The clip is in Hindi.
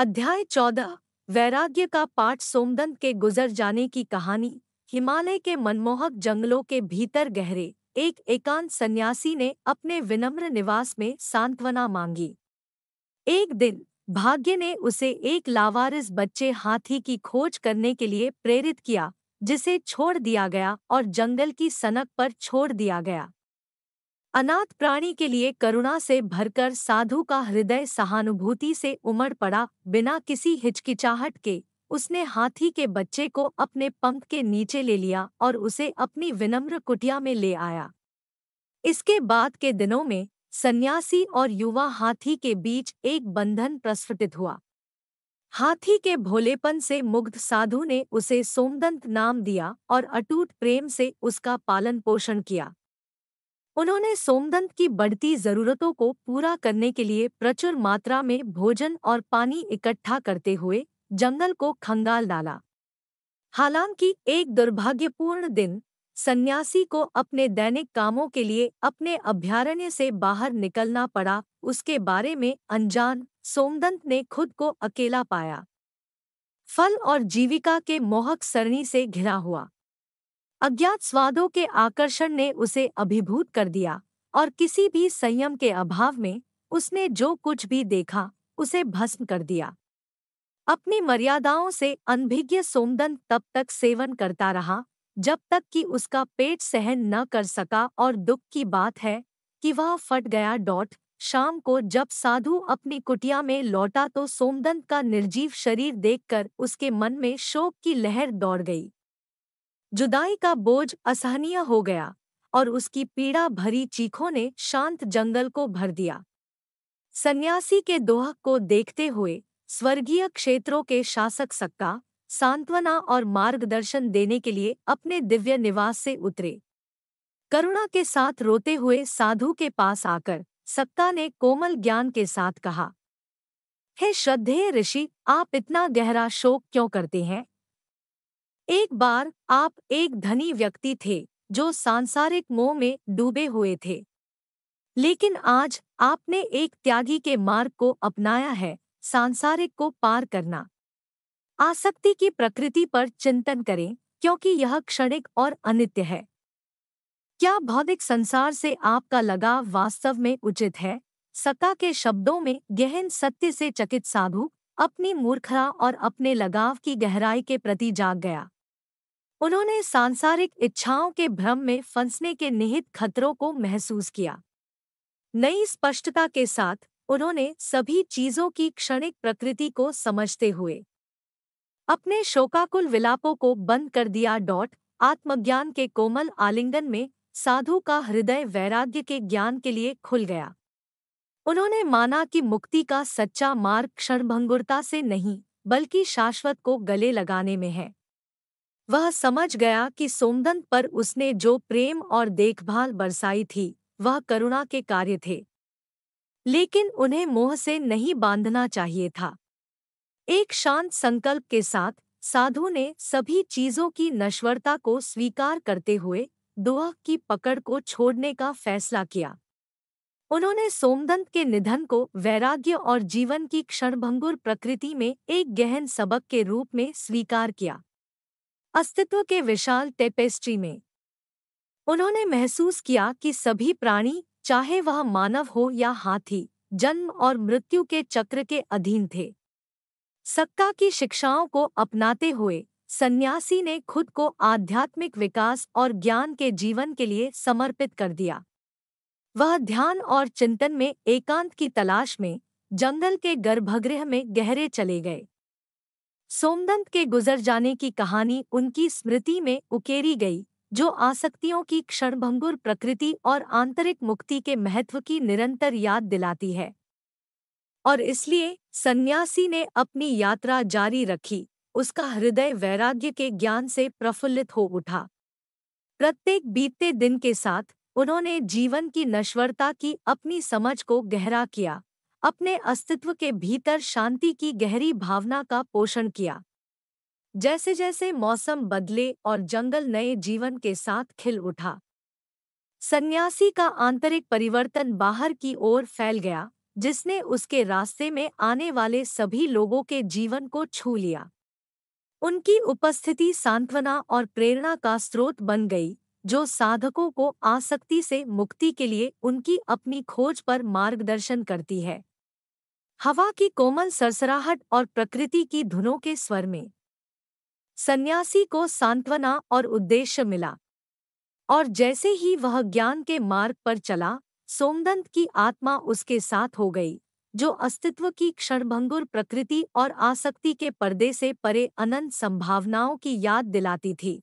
अध्याय चौदह वैराग्य का पाठ सोमदंत के गुजर जाने की कहानी हिमालय के मनमोहक जंगलों के भीतर गहरे एक एकांत सन्यासी ने अपने विनम्र निवास में सांत्वना मांगी एक दिन भाग्य ने उसे एक लावारिस बच्चे हाथी की खोज करने के लिए प्रेरित किया जिसे छोड़ दिया गया और जंगल की सनक पर छोड़ दिया गया अनाथ प्राणी के लिए करुणा से भरकर साधु का हृदय सहानुभूति से उमड़ पड़ा बिना किसी हिचकिचाहट के उसने हाथी के बच्चे को अपने पंख के नीचे ले लिया और उसे अपनी विनम्र कुटिया में ले आया इसके बाद के दिनों में सन्यासी और युवा हाथी के बीच एक बंधन प्रस्फुटित हुआ हाथी के भोलेपन से मुग्ध साधु ने उसे सोमदंत नाम दिया और अटूट प्रेम से उसका पालन पोषण किया उन्होंने सोमदंत की बढ़ती जरूरतों को पूरा करने के लिए प्रचुर मात्रा में भोजन और पानी इकट्ठा करते हुए जंगल को खंगाल डाला हालांकि एक दुर्भाग्यपूर्ण दिन सन्यासी को अपने दैनिक कामों के लिए अपने अभ्यारण्य से बाहर निकलना पड़ा उसके बारे में अनजान सोमदंत ने खुद को अकेला पाया फल और जीविका के मोहक सरणी से घिरा हुआ अज्ञात स्वादों के आकर्षण ने उसे अभिभूत कर दिया और किसी भी संयम के अभाव में उसने जो कुछ भी देखा उसे भस्म कर दिया अपनी मर्यादाओं से अनभिज्ञ सोमदन तब तक सेवन करता रहा जब तक कि उसका पेट सहन न कर सका और दुख की बात है कि वह फट गया डॉट शाम को जब साधु अपनी कुटिया में लौटा तो सोमदंत का निर्जीव शरीर देखकर उसके मन में शोक की लहर दौड़ गई जुदाई का बोझ असहनीय हो गया और उसकी पीड़ा भरी चीखों ने शांत जंगल को भर दिया सन्यासी के दोहक को देखते हुए स्वर्गीय क्षेत्रों के शासक सक्का सांत्वना और मार्गदर्शन देने के लिए अपने दिव्य निवास से उतरे करुणा के साथ रोते हुए साधु के पास आकर सक्का ने कोमल ज्ञान के साथ कहा हे श्रद्धेय ऋषि आप इतना गहरा शोक क्यों करते हैं एक बार आप एक धनी व्यक्ति थे जो सांसारिक मोह में डूबे हुए थे लेकिन आज आपने एक त्यागी के मार्ग को अपनाया है सांसारिक को पार करना आसक्ति की प्रकृति पर चिंतन करें क्योंकि यह क्षणिक और अनित्य है क्या भौतिक संसार से आपका लगाव वास्तव में उचित है सका के शब्दों में गहन सत्य से चकित साधु अपनी मूर्खता और अपने लगाव की गहराई के प्रति जाग गया उन्होंने सांसारिक इच्छाओं के भ्रम में फंसने के निहित खतरों को महसूस किया नई स्पष्टता के साथ उन्होंने सभी चीजों की क्षणिक प्रकृति को समझते हुए अपने शोकाकुल विलापों को बंद कर दिया डॉट आत्मज्ञान के कोमल आलिंगन में साधु का हृदय वैराग्य के ज्ञान के लिए खुल गया उन्होंने माना कि मुक्ति का सच्चा मार्ग क्षणभंगुरता से नहीं बल्कि शाश्वत को गले लगाने में है वह समझ गया कि सोमदंत पर उसने जो प्रेम और देखभाल बरसाई थी वह करुणा के कार्य थे लेकिन उन्हें मोह से नहीं बांधना चाहिए था एक शांत संकल्प के साथ साधु ने सभी चीजों की नश्वरता को स्वीकार करते हुए दुआ की पकड़ को छोड़ने का फैसला किया उन्होंने सोमदंत के निधन को वैराग्य और जीवन की क्षणभंगुर प्रकृति में एक गहन सबक के रूप में स्वीकार किया अस्तित्व के विशाल टेपेस्ट्री में उन्होंने महसूस किया कि सभी प्राणी चाहे वह मानव हो या हाथी जन्म और मृत्यु के चक्र के अधीन थे सक्का की शिक्षाओं को अपनाते हुए सन्यासी ने खुद को आध्यात्मिक विकास और ज्ञान के जीवन के लिए समर्पित कर दिया वह ध्यान और चिंतन में एकांत की तलाश में जंगल के गर्भगृह में गहरे चले गए सोमदंत के गुजर जाने की कहानी उनकी स्मृति में उकेरी गई जो आसक्तियों की क्षणभंगुर प्रकृति और आंतरिक मुक्ति के महत्व की निरंतर याद दिलाती है और इसलिए सन्यासी ने अपनी यात्रा जारी रखी उसका हृदय वैराग्य के ज्ञान से प्रफुल्लित हो उठा प्रत्येक बीतते दिन के साथ उन्होंने जीवन की नश्वरता की अपनी समझ को गहरा किया अपने अस्तित्व के भीतर शांति की गहरी भावना का पोषण किया जैसे जैसे मौसम बदले और जंगल नए जीवन के साथ खिल उठा सन्यासी का आंतरिक परिवर्तन बाहर की ओर फैल गया जिसने उसके रास्ते में आने वाले सभी लोगों के जीवन को छू लिया उनकी उपस्थिति सांत्वना और प्रेरणा का स्रोत बन गई जो साधकों को आसक्ति से मुक्ति के लिए उनकी अपनी खोज पर मार्गदर्शन करती है हवा की कोमल सरसराहट और प्रकृति की धुनों के स्वर में सन्यासी को सांत्वना और उद्देश्य मिला और जैसे ही वह ज्ञान के मार्ग पर चला सोमदंत की आत्मा उसके साथ हो गई जो अस्तित्व की क्षणभंगुर प्रकृति और आसक्ति के पर्दे से परे अनंत संभावनाओं की याद दिलाती थी